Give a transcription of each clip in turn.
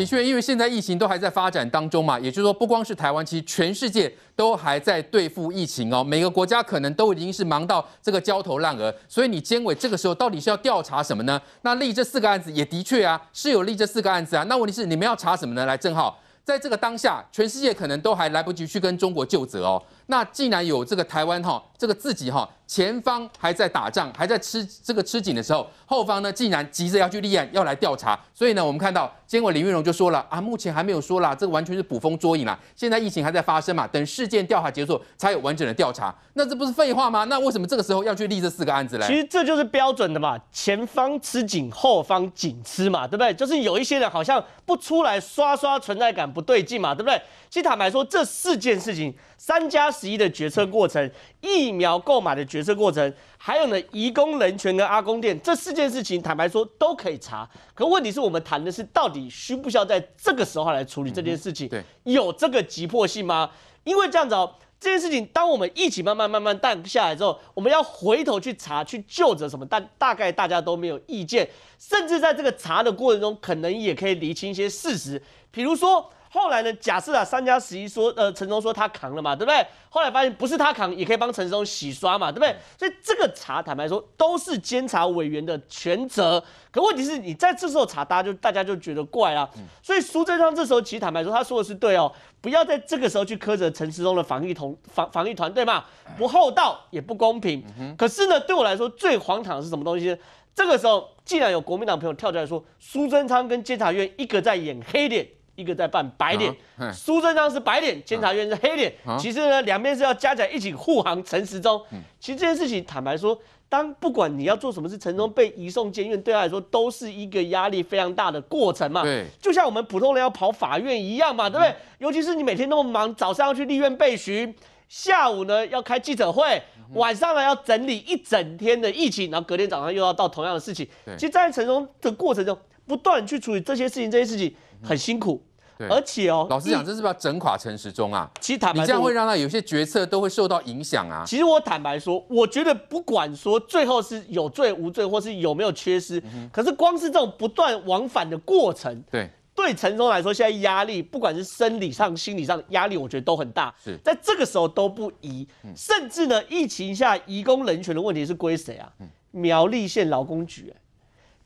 的确，因为现在疫情都还在发展当中嘛，也就是说，不光是台湾，其实全世界都还在对付疫情哦。每个国家可能都已经是忙到这个焦头烂额，所以你监委这个时候到底是要调查什么呢？那立这四个案子也的确啊，是有立这四个案子啊。那问题是你们要查什么呢？来，郑浩，在这个当下，全世界可能都还来不及去跟中国就责哦。那既然有这个台湾哈，这个自己哈，前方还在打仗，还在吃这个吃紧的时候，后方呢竟然急着要去立案，要来调查。所以呢，我们看到结果，林玉荣就说了啊，目前还没有说啦，这个完全是捕风捉影啦。现在疫情还在发生嘛，等事件调查结束才有完整的调查。那这不是废话吗？那为什么这个时候要去立这四个案子呢？其实这就是标准的嘛，前方吃紧，后方紧吃嘛，对不对？就是有一些人好像不出来刷刷存在感，不对劲嘛，对不对？其实坦白说，这四件事情，三家。十一的决策过程、疫苗购买的决策过程，还有呢，移工人权跟阿公店这四件事情，坦白说都可以查。可问题是我们谈的是到底需不需要在这个时候来处理这件事情？对，有这个急迫性吗？因为这样子哦，这件事情当我们一起慢慢慢慢淡下来之后，我们要回头去查去就着什么，但大概大家都没有意见。甚至在这个查的过程中，可能也可以厘清一些事实。比如说后来呢，假设啊，三加十一说，呃，陈忠说他扛了嘛，对不对？后来发现不是他扛，也可以帮陈忠洗刷嘛，对不对？所以这个查，坦白说，都是监察委员的全责。可问题是你在这时候查，大家就大家就觉得怪啊。所以苏贞昌这时候其实坦白说，他说的是对哦，不要在这个时候去苛责陈世忠的防疫同防防疫团队嘛，不厚道也不公平。可是呢，对我来说最荒唐的是什么东西？这个时候，既然有国民党朋友跳出来说，苏贞昌跟监察院一个在演黑脸，一个在扮白脸，苏贞昌是白脸，监察院是黑脸。其实呢，两边是要加起来一起护航陈时中。其实这件事情坦白说，当不管你要做什么事，陈忠被移送监狱，对他说都是一个压力非常大的过程嘛。就像我们普通人要跑法院一样嘛，对不对？尤其是你每天那么忙，早上要去立院备询。下午呢要开记者会，晚上呢要整理一整天的疫情，然后隔天早上又要到同样的事情。其实，在城中的过程中，不断去处理这些事情，这些事情很辛苦。而且哦，老实讲，这是不是要整垮陈时中啊。其实坦白，你这样会让他有些决策都会受到影响啊。其实我坦白说，我觉得不管说最后是有罪无罪，或是有没有缺失，可是光是这种不断往返的过程，对。对陈忠来说，现在压力不管是生理上、心理上的压力，我觉得都很大。是在这个时候都不移，甚至呢，疫情下移工人权的问题是归谁啊？苗栗县劳工局。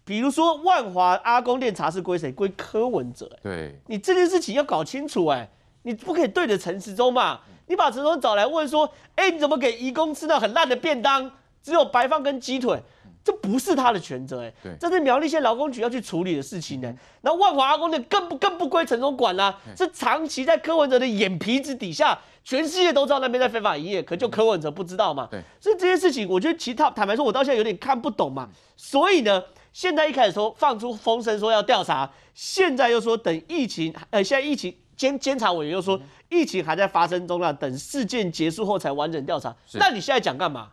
比如说万华阿公店茶室归谁？归柯文哲。对，你这件事情要搞清楚。哎，你不可以对着陈时中嘛？你把陈忠找来问说，哎，你怎么给移工吃到很烂的便当？只有白饭跟鸡腿。这不是他的全责哎，这是苗栗县劳工局要去处理的事情呢。那万华阿公的更不更不归陈总管啦，是长期在柯文哲的眼皮子底下，全世界都知道那边在非法营业，可就柯文哲不知道嘛。所以这些事情，我觉得其他坦白说，我到现在有点看不懂嘛。所以呢，现在一开始说放出风声说要调查，现在又说等疫情，呃，现在疫情。监监察委员又说，疫情还在发生中啊，等事件结束后才完整调查。那你现在讲干嘛？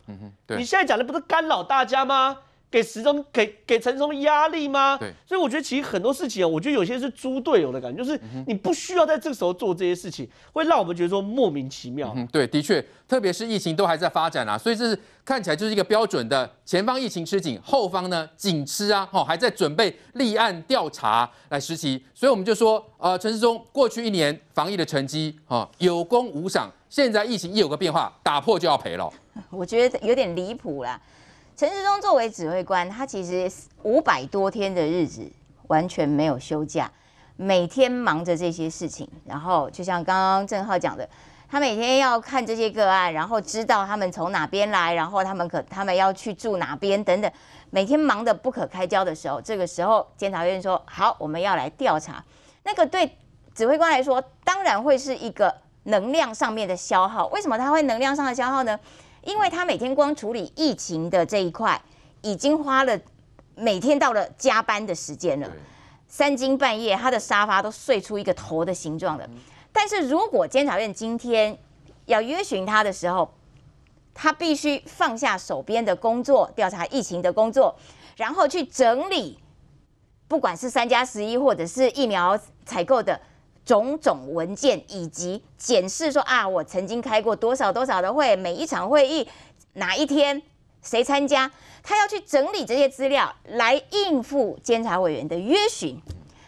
你现在讲的不是干扰大家吗？给时钟给给陈松压力吗？对，所以我觉得其实很多事情啊，我觉得有些是猪队友的感觉，就是你不需要在这个时候做这些事情，会让我们觉得说莫名其妙。嗯，对，的确，特别是疫情都还在发展啊，所以这是看起来就是一个标准的前方疫情吃紧，后方呢紧吃啊，哦，还在准备立案调查来实习，所以我们就说，呃，陈世忠过去一年防疫的成绩啊，有功无赏，现在疫情一有个变化，打破就要赔了。我觉得有点离谱啦。陈世忠作为指挥官，他其实五百多天的日子完全没有休假，每天忙着这些事情。然后，就像刚刚郑浩讲的，他每天要看这些个案，然后知道他们从哪边来，然后他们可他们要去住哪边等等，每天忙得不可开交的时候，这个时候监察院说：“好，我们要来调查。”那个对指挥官来说，当然会是一个能量上面的消耗。为什么他会能量上的消耗呢？因为他每天光处理疫情的这一块，已经花了每天到了加班的时间了，三更半夜他的沙发都睡出一个头的形状了。但是如果监察院今天要约询他的时候，他必须放下手边的工作，调查疫情的工作，然后去整理，不管是三加十一或者是疫苗采购的。种种文件以及检视说啊，我曾经开过多少多少的会，每一场会议哪一天谁参加，他要去整理这些资料来应付监察委员的约询。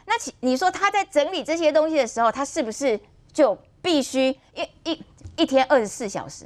那你说他在整理这些东西的时候，他是不是就必须一一一天二十四小时？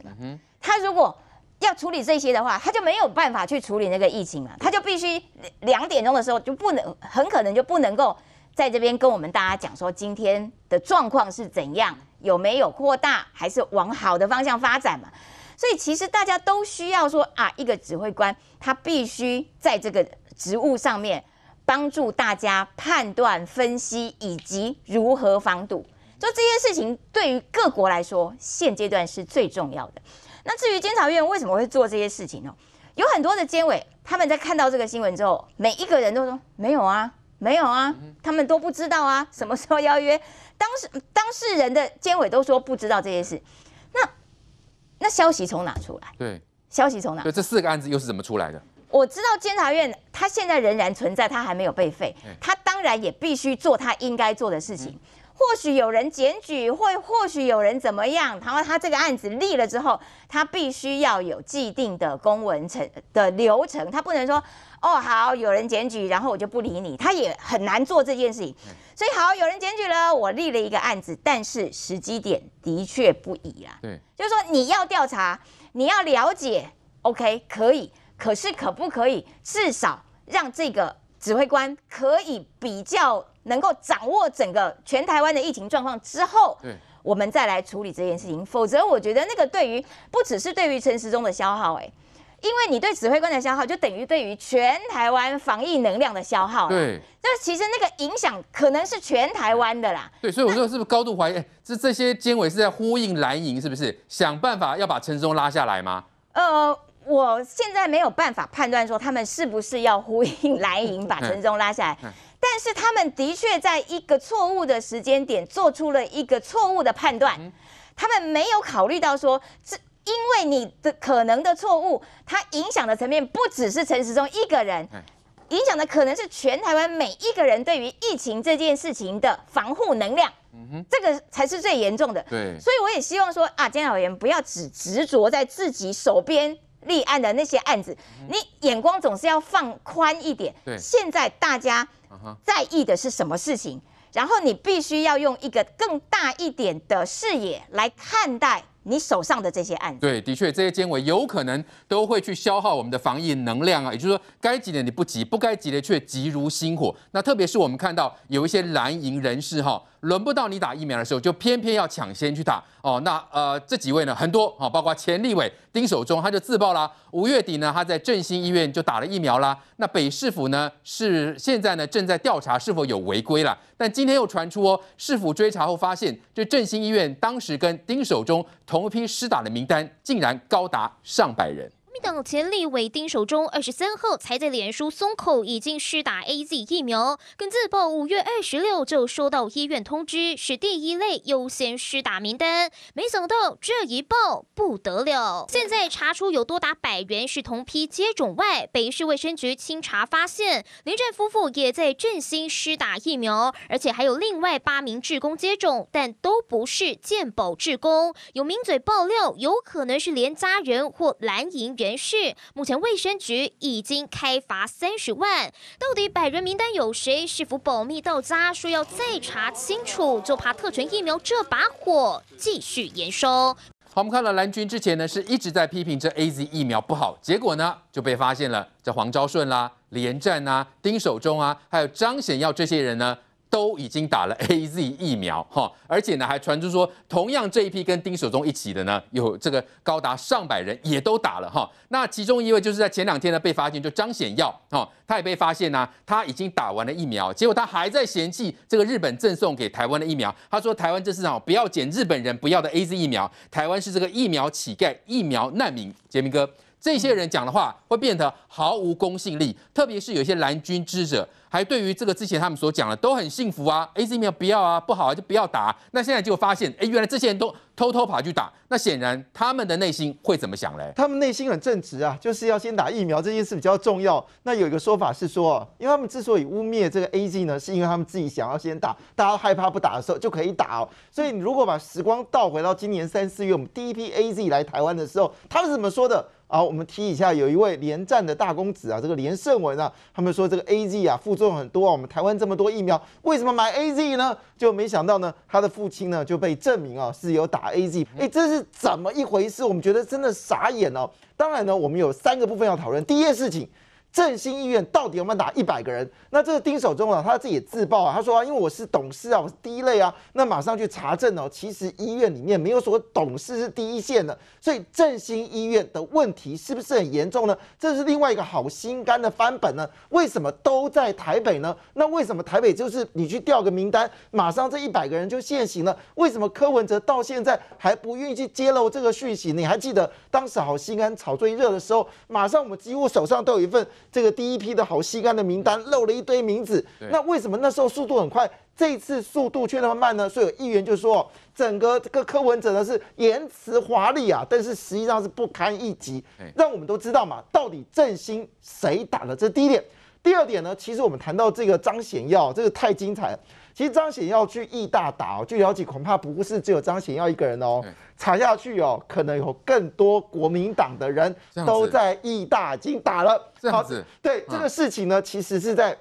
他如果要处理这些的话，他就没有办法去处理那个疫情了。他就必须两点钟的时候就不能，很可能就不能够。在这边跟我们大家讲说今天的状况是怎样，有没有扩大，还是往好的方向发展嘛？所以其实大家都需要说啊，一个指挥官他必须在这个职务上面帮助大家判断、分析以及如何防堵。就这些事情，对于各国来说，现阶段是最重要的。那至于监察院为什么会做这些事情呢？有很多的监委他们在看到这个新闻之后，每一个人都说没有啊。没有啊，他们都不知道啊，什么时候邀约？当事当事人的监委都说不知道这些事，那那消息从哪出来？对，消息从哪？对，这四个案子又是怎么出来的？我知道监察院，他现在仍然存在，他还没有被废，他当然也必须做他应该做的事情。或许有人检举，或或许有人怎么样，然后他这个案子立了之后，他必须要有既定的公文程的流程，他不能说。哦，好，有人检举，然后我就不理你，他也很难做这件事情。所以好，有人检举了，我立了一个案子，但是时机点的确不一啦。对，就是说你要调查，你要了解，OK，可以，可是可不可以至少让这个指挥官可以比较能够掌握整个全台湾的疫情状况之后，我们再来处理这件事情。否则，我觉得那个对于不只是对于陈时中的消耗，哎。因为你对指挥官的消耗，就等于对于全台湾防疫能量的消耗。对，那其实那个影响可能是全台湾的啦。对，所以我说是不是高度怀疑？哎，这这些监委是在呼应蓝营，是不是想办法要把陈忠拉下来吗？呃，我现在没有办法判断说他们是不是要呼应蓝营把陈忠拉下来，但是他们的确在一个错误的时间点做出了一个错误的判断，他们没有考虑到说这。因为你的可能的错误，它影响的层面不只是陈时中一个人，影响的可能是全台湾每一个人对于疫情这件事情的防护能量，这个才是最严重的。对，所以我也希望说啊，监导员不要只执着在自己手边立案的那些案子，你眼光总是要放宽一点。对，现在大家在意的是什么事情？然后你必须要用一个更大一点的视野来看待。你手上的这些案子，对，的确，这些监委有可能都会去消耗我们的防疫能量啊。也就是说，该急的你不急，不该急的却急如星火。那特别是我们看到有一些蓝营人士，哈。轮不到你打疫苗的时候，就偏偏要抢先去打哦。那呃，这几位呢，很多啊，包括前立委丁守中，他就自曝啦，五月底呢，他在振兴医院就打了疫苗啦。那北市府呢，是现在呢正在调查是否有违规了。但今天又传出哦，市府追查后发现，这振兴医院当时跟丁守中同一批施打的名单，竟然高达上百人。党前立委丁守中二十三号才在脸书松口，已经施打 A Z 疫苗，更自曝五月二十六就收到医院通知，是第一类优先施打名单。没想到这一报不得了，现在查出有多达百人是同批接种外，北市卫生局清查发现，林振夫妇也在振兴施打疫苗，而且还有另外八名职工接种，但都不是健保职工。有名嘴爆料，有可能是连家人或蓝营人。延续，目前卫生局已经开罚三十万。到底百人名单有谁？是否保密到家？说要再查清楚，就怕特权疫苗这把火继续延烧。我们看到蓝军之前呢是一直在批评这 AZ 疫苗不好，结果呢就被发现了，这黄昭顺啦、连战啊、丁守中啊，还有张显耀这些人呢。都已经打了 A Z 疫苗哈，而且呢还传出说，同样这一批跟丁守中一起的呢，有这个高达上百人也都打了哈。那其中一位就是在前两天呢被发现，就张显耀哈，他也被发现呢，他已经打完了疫苗，结果他还在嫌弃这个日本赠送给台湾的疫苗，他说台湾这市场不要捡日本人不要的 A Z 疫苗，台湾是这个疫苗乞丐、疫苗难民。杰明哥，这些人讲的话会变得毫无公信力，特别是有一些蓝军支持。还对于这个之前他们所讲的都很幸福啊，A Z 疫苗不要啊，不好啊就不要打。那现在就发现，哎，原来这些人都偷偷跑去打。那显然他们的内心会怎么想呢？他们内心很正直啊，就是要先打疫苗这件事比较重要。那有一个说法是说，因为他们之所以污蔑这个 A Z 呢，是因为他们自己想要先打。大家害怕不打的时候就可以打。哦。所以你如果把时光倒回到今年三四月，我们第一批 A Z 来台湾的时候，他们是怎么说的啊？我们听一下，有一位连战的大公子啊，这个连胜文啊，他们说这个 A Z 啊副做很多啊，我们台湾这么多疫苗，为什么买 A Z 呢？就没想到呢，他的父亲呢就被证明啊是有打 A Z，哎，这是怎么一回事？我们觉得真的傻眼哦。当然呢，我们有三个部分要讨论。第一件事情。振兴医院到底有没有打一百个人？那这个丁守中啊，他自己也自爆啊，他说因为我是董事啊，我是第一类啊，那马上去查证哦。其实医院里面没有说董事是第一线的，所以振兴医院的问题是不是很严重呢？这是另外一个好心肝的翻本呢？为什么都在台北呢？那为什么台北就是你去调个名单，马上这一百个人就现行了？为什么柯文哲到现在还不愿意去揭露这个讯息？你还记得当时好心肝炒作热的时候，马上我们几乎手上都有一份。这个第一批的好吸干的名单漏了一堆名字，那为什么那时候速度很快，这次速度却那么慢呢？所以有议员就说，整个这个柯文哲的是言辞华丽啊，但是实际上是不堪一击，让我们都知道嘛，到底振兴谁打了？这第一点。第二点呢，其实我们谈到这个张显耀，这个太精彩。其实张显耀去义大打哦，据了解恐怕不是只有张显耀一个人哦，查下去哦，可能有更多国民党的人都在义大已经打了好，样子。对这个事情呢，其实是在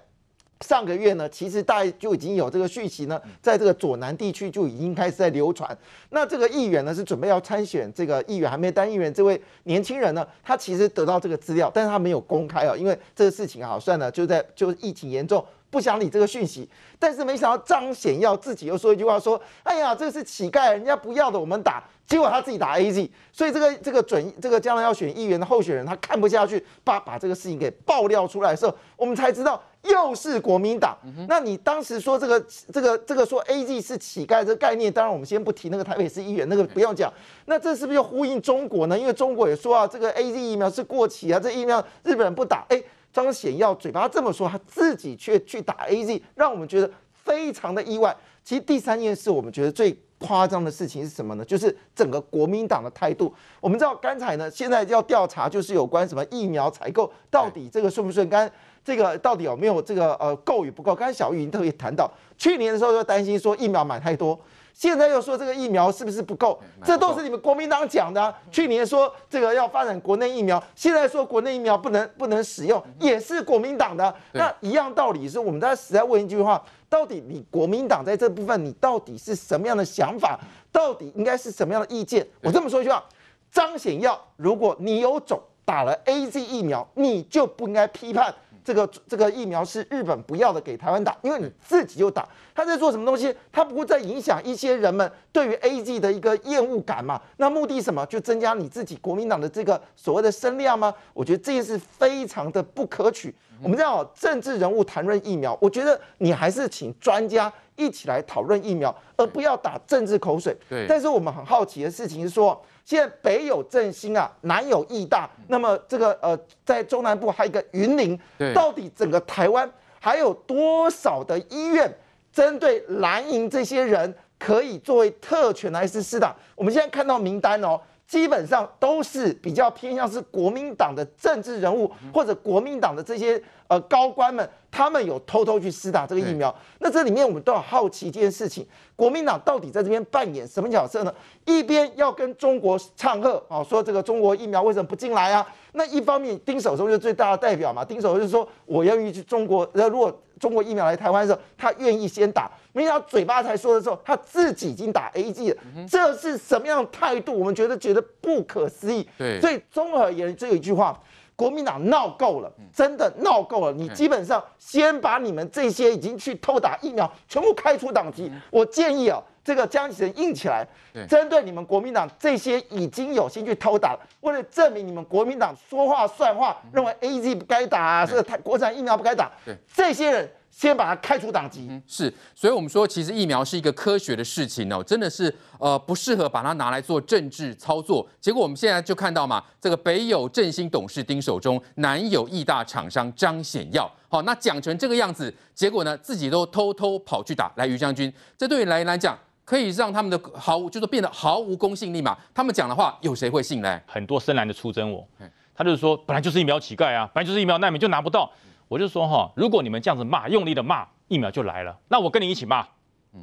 上个月呢，其实大就已经有这个讯息呢，在这个左南地区就已经开始在流传。那这个议员呢是准备要参选这个议员，还没当议员这位年轻人呢，他其实得到这个资料，但是他没有公开哦，因为这个事情啊，算了，就在就疫情严重。不想理这个讯息，但是没想到张显耀自己又说一句话，说：“哎呀，这个是乞丐，人家不要的，我们打。”结果他自己打 A Z，所以这个这个准这个将来要选议员的候选人，他看不下去，把把这个事情给爆料出来的时候，我们才知道又是国民党。那你当时说这个这个这个说 A Z 是乞丐这个概念，当然我们先不提那个台北市议员，那个不用讲。那这是不是就呼应中国呢？因为中国也说啊，这个 A Z 疫苗是过期啊，这疫苗日本人不打，哎。张显耀嘴巴这么说，他自己却去打 AZ，让我们觉得非常的意外。其实第三件事，我们觉得最夸张的事情是什么呢？就是整个国民党的态度。我们知道刚才呢，现在要调查就是有关什么疫苗采购，到底这个顺不顺？刚这个到底有没有这个呃够与不够？刚才小玉已经特别谈到，去年的时候就担心说疫苗买太多。现在又说这个疫苗是不是不够，这都是你们国民党讲的。去年说这个要发展国内疫苗，现在说国内疫苗不能不能使用，也是国民党的。那一样道理是，我们实在问一句话：到底你国民党在这部分，你到底是什么样的想法？到底应该是什么样的意见？我这么说一句话：张显耀，如果你有种打了 A Z 疫苗，你就不应该批判。这个这个疫苗是日本不要的，给台湾打，因为你自己就打。他在做什么东西？他不会在影响一些人们对于 A G 的一个厌恶感嘛？那目的什么？就增加你自己国民党的这个所谓的声量吗？我觉得这件事非常的不可取。我们知道政治人物谈论疫苗，我觉得你还是请专家一起来讨论疫苗，而不要打政治口水。对。但是我们很好奇的事情是说，现在北有正兴啊，南有义大，那么这个呃，在中南部还有一个云林，到底整个台湾还有多少的医院针对蓝营这些人可以作为特权来施施打？我们现在看到名单哦。基本上都是比较偏向是国民党的政治人物或者国民党的这些呃高官们，他们有偷偷去施打这个疫苗。那这里面我们都要好奇一件事情：国民党到底在这边扮演什么角色呢？一边要跟中国唱和啊，说这个中国疫苗为什么不进来啊？那一方面，丁守中就最大的代表嘛，丁守就就说：“我要意去中国，那如果……”中国疫苗来台湾的时候，他愿意先打；，没想到嘴巴才说的时候，他自己已经打 A G 了。这是什么样的态度？我们觉得觉得不可思议。对，所以综合而言，最有一句话，国民党闹够了，真的闹够了。你基本上先把你们这些已经去偷打疫苗，全部开除党籍。我建议啊。这个将其硬起来，针对你们国民党这些已经有心去偷打了，为了证明你们国民党说话算话，认为 A Z 不该打，这个国产疫苗不该打，这些人先把它开除党籍。是，所以我们说，其实疫苗是一个科学的事情哦，真的是呃不适合把它拿来做政治操作。结果我们现在就看到嘛，这个北有振兴董事丁守中，南有亿大厂商张显耀，好，那讲成这个样子，结果呢自己都偷偷跑去打来于将军，这对来来讲。可以让他们的毫无，就是变得毫无公信力嘛？他们讲的话有谁会信呢？很多深蓝的出征我，他就是说本来就是疫苗乞丐啊，本来就是疫苗难民就拿不到。我就说哈，如果你们这样子骂，用力的骂疫苗就来了，那我跟你一起骂，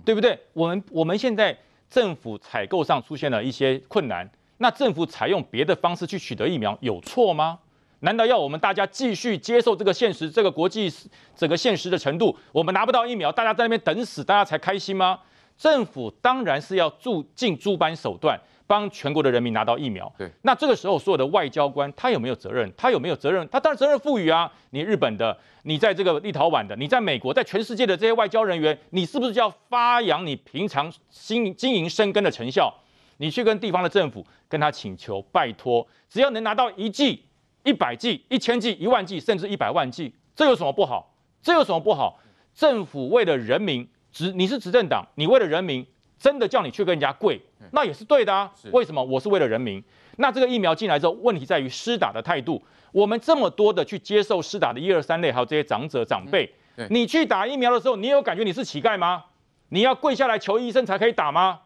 对不对？我们我们现在政府采购上出现了一些困难，那政府采用别的方式去取得疫苗有错吗？难道要我们大家继续接受这个现实，这个国际整个现实的程度，我们拿不到疫苗，大家在那边等死，大家才开心吗？政府当然是要助尽诸般手段，帮全国的人民拿到疫苗。对，那这个时候所有的外交官，他有没有责任？他有没有责任？他当然责任赋予啊！你日本的，你在这个立陶宛的，你在美国，在全世界的这些外交人员，你是不是就要发扬你平常经经营生根的成效？你去跟地方的政府，跟他请求，拜托，只要能拿到一剂、一百剂、一千剂、一万剂，甚至一百万剂，这有什么不好？这有什么不好？政府为了人民。执你是执政党，你为了人民，真的叫你去跟人家跪，那也是对的。啊。为什么我是为了人民？那这个疫苗进来之后，问题在于施打的态度。我们这么多的去接受施打的，一二三类，还有这些长者长辈，你去打疫苗的时候，你有感觉你是乞丐吗？你要跪下来求医生才可以打吗？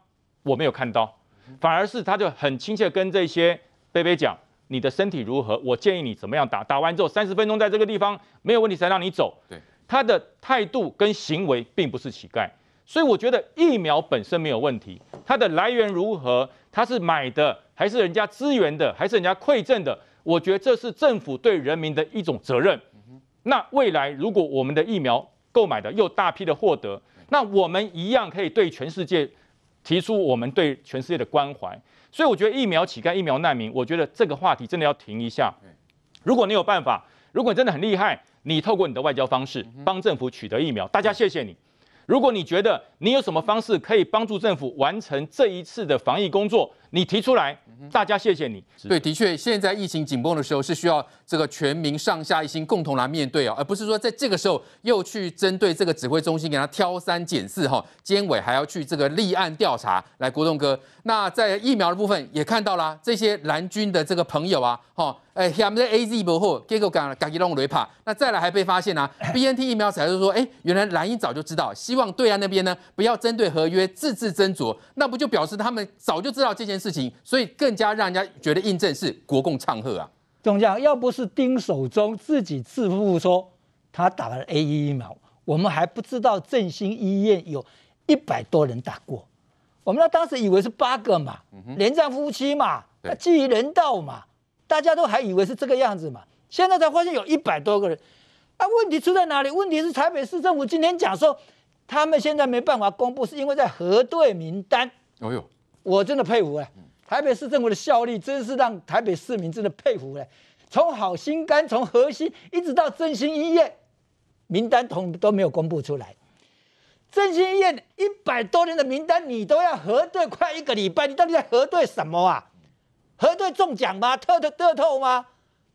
我没有看到，反而是他就很亲切跟这些贝贝讲，你的身体如何？我建议你怎么样打？打完之后三十分钟在这个地方没有问题才让你走。对。他的态度跟行为并不是乞丐，所以我觉得疫苗本身没有问题。它的来源如何？它是买的，还是人家支援的，还是人家馈赠的？我觉得这是政府对人民的一种责任。那未来，如果我们的疫苗购买的又大批的获得，那我们一样可以对全世界提出我们对全世界的关怀。所以，我觉得疫苗乞丐、疫苗难民，我觉得这个话题真的要停一下。如果你有办法，如果你真的很厉害。你透过你的外交方式帮政府取得疫苗，大家谢谢你。如果你觉得你有什么方式可以帮助政府完成这一次的防疫工作，你提出来，大家谢谢你。对，的确，现在疫情紧绷的时候，是需要这个全民上下一心共同来面对啊，而不是说在这个时候又去针对这个指挥中心给他挑三拣四哈。监委还要去这个立案调查。来，国栋哥，那在疫苗的部分也看到了，这些蓝军的这个朋友啊，哈，哎，他们的 AZ 不货，结果赶赶起弄雷帕，那再来还被发现啊，BNT 疫苗才是说，哎，原来蓝英早就知道，希望对岸那边呢不要针对合约字字斟酌，那不就表示他们早就知道这件事。事情，所以更加让人家觉得印证是国共唱和啊。中将要不是丁守中自己自负说他打了 A 一苗，我们还不知道振兴医院有一百多人打过。我们那当时以为是八个嘛，连战夫妻嘛，于人道嘛，大家都还以为是这个样子嘛。现在才发现有一百多个人。啊，问题出在哪里？问题是台北市政府今天讲说，他们现在没办法公布，是因为在核对名单。哦呦。我真的佩服了。台北市政府的效率真是让台北市民真的佩服嘞。从好心肝，从核心一直到振兴医院，名单统都没有公布出来。振兴医院一百多人的名单，你都要核对快一个礼拜，你到底在核对什么啊？核对中奖吗？特特特透吗？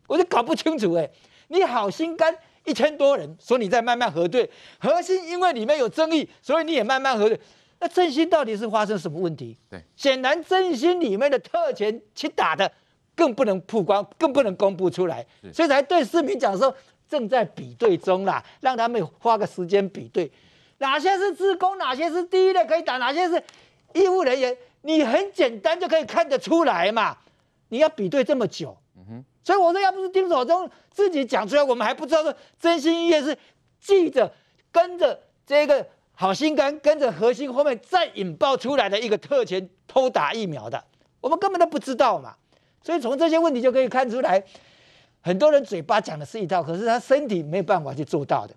我就搞不清楚哎。你好心肝一千多人，说你在慢慢核对；核心因为里面有争议，所以你也慢慢核对。那振兴到底是发生什么问题？对，显然振兴里面的特权去打的，更不能曝光，更不能公布出来。所以才对市民讲说正在比对中啦，让他们花个时间比对，哪些是职工，哪些是第一类可以打，哪些是医务人员，你很简单就可以看得出来嘛。你要比对这么久，嗯哼。所以我说，要不是丁守中自己讲出来，我们还不知道说振兴医院是记者跟着这个。好心肝跟着核心后面再引爆出来的一个特权偷打疫苗的，我们根本都不知道嘛。所以从这些问题就可以看出来，很多人嘴巴讲的是一套，可是他身体没有办法去做到的。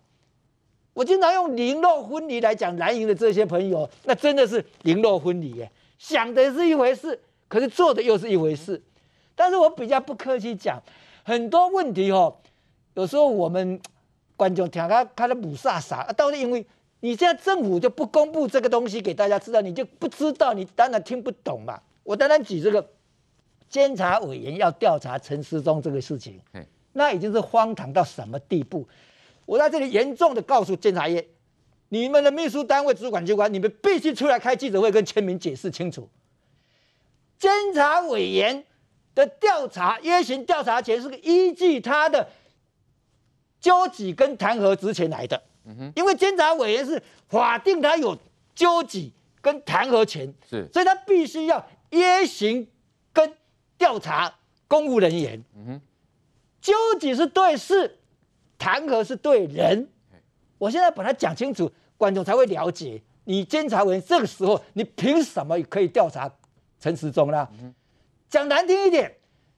我经常用零落婚礼来讲蓝营的这些朋友，那真的是零落婚礼耶，想的是一回事，可是做的又是一回事。但是我比较不客气讲，很多问题哦，有时候我们观众听他看母满傻傻，到底因为。你现在政府就不公布这个东西给大家知道，你就不知道，你当然听不懂嘛。我单单举这个监察委员要调查陈世忠这个事情，那已经是荒唐到什么地步？我在这里严重的告诉监察院，你们的秘书单位主管机关，你们必须出来开记者会跟签名解释清楚。监察委员的调查、约行调查，前是依据他的纠集跟弹劾职权来的。嗯哼，因为监察委员是法定，他有纠举跟弹劾权，是，所以他必须要约行跟调查公务人员。嗯哼，纠举是对事，弹劾是对人。我现在把它讲清楚，观众才会了解。你监察委员这个时候，你凭什么可以调查陈时中呢？讲难听一点，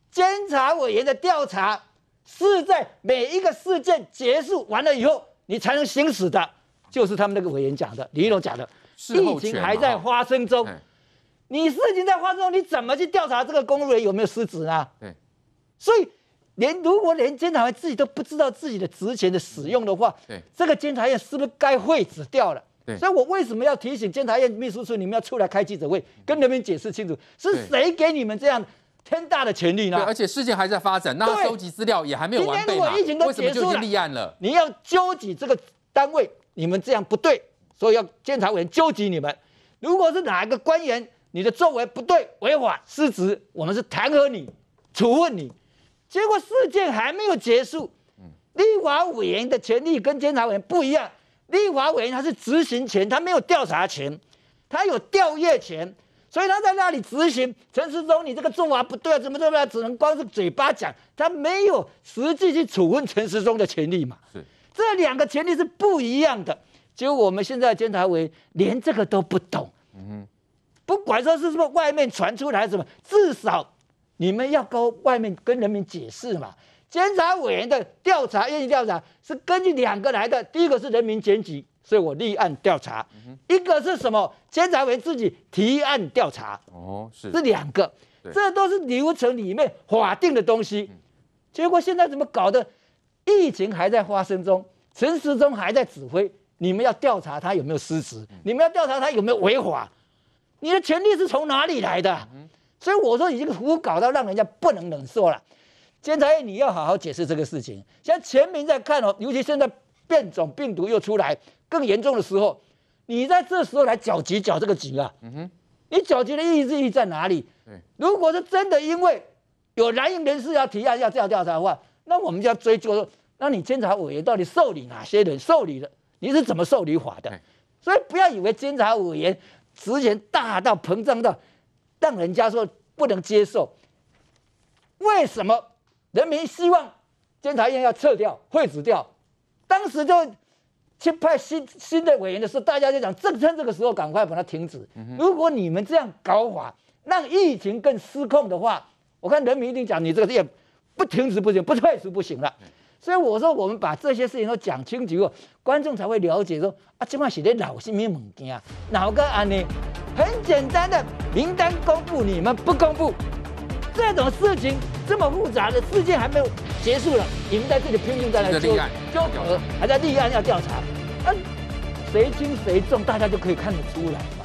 监察委员的调查是在每一个事件结束完了以后。你才能行使的，就是他们那个委员讲的，李玉龙讲的，疫情还在发生中。你事情在发生中，你怎么去调查这个公务员有没有失职呢？对，所以连如果连监察员自己都不知道自己的职权的使用的话，对，这个监察院是不是该废止掉了？对，所以我为什么要提醒监察院秘书处，你们要出来开记者会，跟人民解释清楚是谁给你们这样？天大的权力呢？而且事件还在发展，那收集资料也还没有完备今天疫情都结束了，为什么就立案了？你要纠集这个单位，你们这样不对，所以要监察委员纠集你们。如果是哪一个官员，你的作为不对、违法、失职，我们是弹劾你、处分你。结果事件还没有结束，立法委员的权利跟监察委员不一样，立法委员他是执行权，他没有调查权，他有调阅权。所以他在那里执行陈世忠，你这个做法不对怎么怎么样？只能光是嘴巴讲，他没有实际去处分陈世忠的权利嘛？这两个权利是不一样的。就我们现在监察委连这个都不懂，嗯，不管说是什么外面传出来什么，至少你们要跟外面、跟人民解释嘛。监察委员的调查、愿意调查是根据两个来的，第一个是人民检举。所以我立案调查，一个是什么？监察委自己提案调查哦，是这两个，这都是流程里面法定的东西。结果现在怎么搞的？疫情还在发生中，陈时中还在指挥，你们要调查他有没有失职，你们要调查他有没有违法？你的权利是从哪里来的？所以我说已经胡搞到让人家不能忍受了。监察院，你要好好解释这个事情。现在全民在看哦，尤其现在变种病毒又出来。更严重的时候，你在这时候来搅局、搅这个局啊？嗯哼，你搅局的意义在哪里？如果是真的因为有蓝营人士要提案要调查的话，那我们就要追究说，那你监察委员到底受理哪些人受理的？你是怎么受理法的？所以不要以为监察委员职权大到膨胀到让人家说不能接受。为什么人民希望监察院要撤掉、废死掉？当时就。去派新新的委员的时候，大家就讲，正趁这个时候赶快把它停止。如果你们这样搞法，让疫情更失控的话，我看人民一定讲你这个店不停止不行，不退出不行了。所以我说，我们把这些事情都讲清楚，观众才会了解说，啊，这嘛是些老新闻物啊，哪个啊？你很简单的名单公布，你们不公布。这种事情这么复杂的事件还没有结束了，你们在这里拼命在那纠纠还在立案要调查，啊，谁轻谁重，大家就可以看得出来。